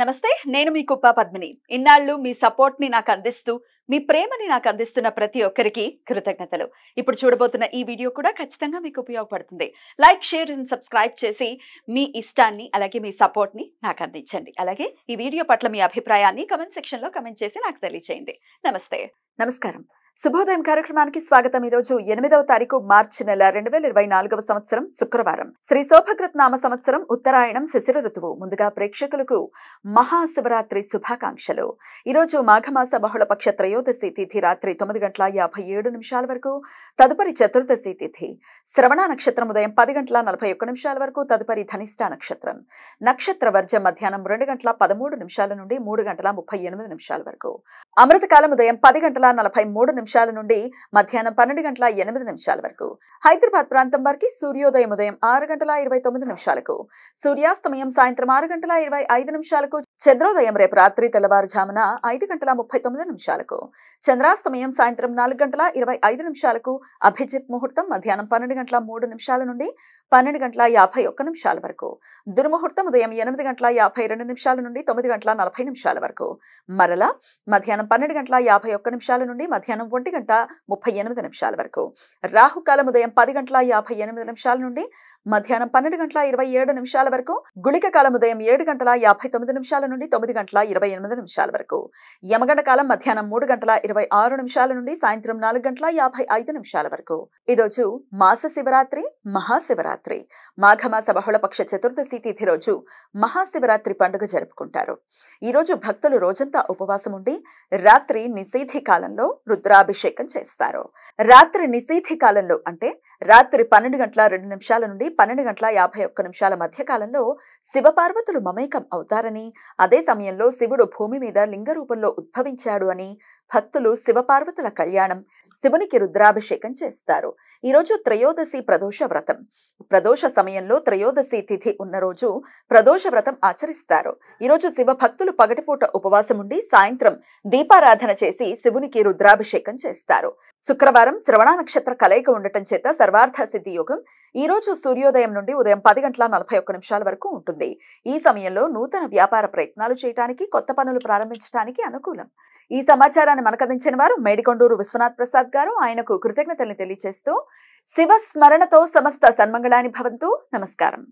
నమస్తే నేను మీ కుప్ప పద్మిని ఇన్నాళ్ళు మీ సపోర్ట్ ని నాకు అందిస్తూ మీ ప్రేమని నాకు అందిస్తున్న ప్రతి ఒక్కరికి కృతజ్ఞతలు ఇప్పుడు చూడబోతున్న ఈ వీడియో కూడా ఖచ్చితంగా మీకు ఉపయోగపడుతుంది లైక్ షేర్ అండ్ సబ్స్క్రైబ్ చేసి మీ ఇష్టాన్ని అలాగే మీ సపోర్ట్ని నాకు అందించండి అలాగే ఈ వీడియో పట్ల మీ అభిప్రాయాన్ని కమెంట్ సెక్షన్లో కమెంట్ చేసి నాకు తెలియచేయండి నమస్తే నమస్కారం శుభోదయం కార్యక్రమానికి స్వాగతం ఈ రోజు ఎనిమిదవ తారీఖు మార్చి నెల రెండు వేల ఇరవై నాలుగవ సంవత్సరం శుక్రవారం శ్రీ శోభకృత్ నామ సంవత్సరం ఉత్తరాయణం శిశిర ఋతువు ముందుగా ప్రేక్షకులకు మహాశివరాత్రి శుభాకాంక్షలు ఈరోజు మాఘమాస బహుళపక్ష త్రయోదశి తిథి రాత్రి తొమ్మిది గంటల యాభై ఏడు నిమిషాల వరకు తదుపరి చతుర్దశి తిథి శ్రవణ నక్షత్రం ఉదయం పది గంటల నలభై ఒక్క నిమిషాల వరకు తదుపరి ధనిష్ట నక్షత్రం నక్షత్ర వర్జం మధ్యాహ్నం రెండు గంటల పదమూడు నిమిషాల నుండి మూడు గంటల ముప్పై ఎనిమిది నిమిషాల వరకు అమృతకాలం ఉదయం పది గంటల నలభై మూడు నిమిషాల నుండి మధ్యాహ్నం పన్నెండు గంటల ఎనిమిది నిమిషాల వరకు హైదరాబాద్ ప్రాంతం వారికి సూర్యోదయం ఉదయం ఆరు గంటల ఇరవై తొమ్మిది నిమిషాలకు సూర్యాస్తమయం సాయంత్రం ఆరు గంటల ఇరవై ఐదు నిమిషాలకు చంద్రోదయం రేపు రాత్రి తెల్లవారుజామున ఐదు గంటల ముప్పై తొమ్మిది నిమిషాలకు చంద్రాస్తమయం సాయంత్రం నాలుగు గంటల ఇరవై ఐదు నిమిషాలకు అభిజిత్ ముహూర్తం మధ్యాహ్నం పన్నెండు గంటల మూడు నిమిషాల నుండి పన్నెండు గంటల యాభై ఒక్క నిమిషాల వరకు దుర్ముహూర్తం ఉదయం ఎనిమిది గంటల యాభై రెండు నిమిషాల నుండి తొమ్మిది గంటల నలభై నిమిషాల వరకు మరలా మధ్యాహ్నం పన్నెండు గంటల యాభై ఒక్క నిమిషాల నుండి మధ్యాహ్నం ఒంటి గంట ముప్పై ఎనిమిది నిమిషాల వరకు రాహుకాలం ఉదయం పది గంటల యాభై ఎనిమిది నిమిషాల నుండి మధ్యాహ్నం పన్నెండు గంటల ఇరవై ఏడు నిమిషాల వరకు గుళిక కాలం ఉదయం ఏడు గంటల యాభై తొమ్మిది నిమిషాల నుండి తొమ్మిది గంటల ఇరవై ఎనిమిది నిమిషాల వరకు యమగండ కాలం మధ్యాహ్నం మూడు గంటల ఇరవై ఆరు నిమిషాల నుండి సాయంత్రం నాలుగు గంటల యాభై ఐదు నిమిషాల వరకు ఈరోజు మాస శివరాత్రి మహాశివరాత్రి మాఘమాస బహుళపక్ష చతుర్దశి తిథి రోజు మహాశివరాత్రి పండుగ జరుపుకుంటారు ఈరోజు భక్తులు రోజంతా ఉపవాసం ఉండి రాత్రి నిషేధి కాలంలో రుద్రా పట్టాభిషేకం చేస్తారు రాత్రి నిశీథి కాలంలో అంటే రాత్రి పన్నెండు గంటల రెండు నిమిషాల నుండి పన్నెండు గంటల యాభై ఒక్క నిమిషాల మధ్య కాలంలో శివపార్వతులు మమేకం అవుతారని అదే సమయంలో శివుడు భూమి మీద లింగ రూపంలో ఉద్భవించాడు అని భక్తులు శివపార్వతుల కళ్యాణం శివునికి రుద్రాభిషేకం చేస్తారు ఈరోజు త్రయోదశి ప్రదోష వ్రతం ప్రదోష సమయంలో త్రయోదశి తిథి ఉన్న రోజు ప్రదోష వ్రతం ఆచరిస్తారు ఈరోజు శివ భక్తులు పగటిపూట ఉపవాసం ఉండి సాయంత్రం దీపారాధన చేసి శివునికి రుద్రాభిషేకం ప్రసారం చేస్తారు శుక్రవారం శ్రవణ నక్షత్ర కలయిక ఉండటం చేత సర్వార్థ సిద్ధి యోగం ఈ రోజు సూర్యోదయం నుండి ఉదయం పది గంటల నలభై ఒక్క నిమిషాల వరకు ఉంటుంది ఈ సమయంలో నూతన వ్యాపార ప్రయత్నాలు చేయడానికి కొత్త పనులు ప్రారంభించడానికి అనుకూలం ఈ సమాచారాన్ని మనకందించిన వారు మేడికొండూరు విశ్వనాథ్ ప్రసాద్ గారు ఆయనకు కృతజ్ఞతలు తెలియజేస్తూ శివస్మరణతో సమస్త సన్మంగళాని భవంతు నమస్కారం